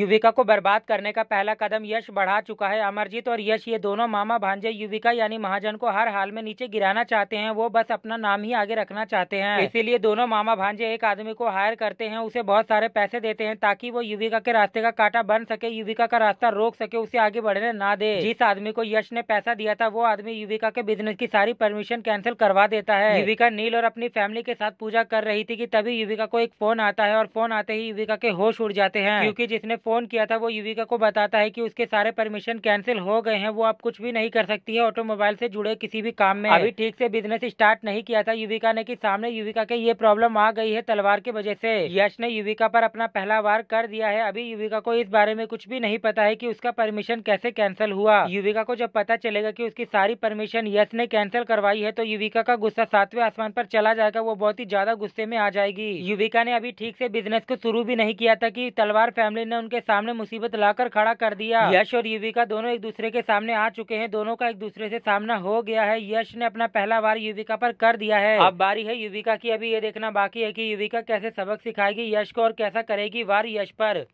युविका को बर्बाद करने का पहला कदम यश बढ़ा चुका है अमरजीत और यश ये दोनों मामा भांजे युविका यानी महाजन को हर हाल में नीचे गिराना चाहते हैं वो बस अपना नाम ही आगे रखना चाहते हैं इसीलिए दोनों मामा भांजे एक आदमी को हायर करते हैं उसे बहुत सारे पैसे देते हैं ताकि वो युविका के रास्ते का कांटा बन सके युविका का रास्ता रोक सके उसे आगे बढ़ने न दे जिस आदमी को यश ने पैसा दिया था वो आदमी युविका के बिजनेस की सारी परमिशन कैंसिल करवा देता है युविका नील और अपनी फैमिली के साथ पूजा कर रही थी की तभी युविका को एक फोन आता है और फोन आते ही युविका के होश उड़ जाते हैं क्यूँकी जिसने फ़ोन किया था वो युविका को बताता है कि उसके सारे परमिशन कैंसिल हो गए हैं वो अब कुछ भी नहीं कर सकती है ऑटोमोबाइल से जुड़े किसी भी काम में अभी ठीक से बिजनेस स्टार्ट नहीं किया था युविका ने कि सामने युविका के ये प्रॉब्लम आ गई है तलवार की वजह से यश ने युविका पर अपना पहला वार कर दिया है अभी युविका को इस बारे में कुछ भी नहीं पता है की उसका परमिशन कैसे कैंसिल हुआ युविका को जब पता चलेगा की उसकी सारी परमिशन यश ने कैंसिल करवाई है तो युविका का गुस्सा सातवें आसमान पर चला जाएगा वो बहुत ही ज्यादा गुस्से में आ जाएगी युविका ने अभी ठीक से बिजनेस को शुरू भी नहीं किया था की तलवार फैमिली ने उनके के सामने मुसीबत लाकर खड़ा कर दिया यश और युविका दोनों एक दूसरे के सामने आ चुके हैं दोनों का एक दूसरे से सामना हो गया है यश ने अपना पहला वार युविका पर कर दिया है अब बारी है युविका की अभी ये देखना बाकी है कि युविका कैसे सबक सिखाएगी यश को और कैसा करेगी वार यश पर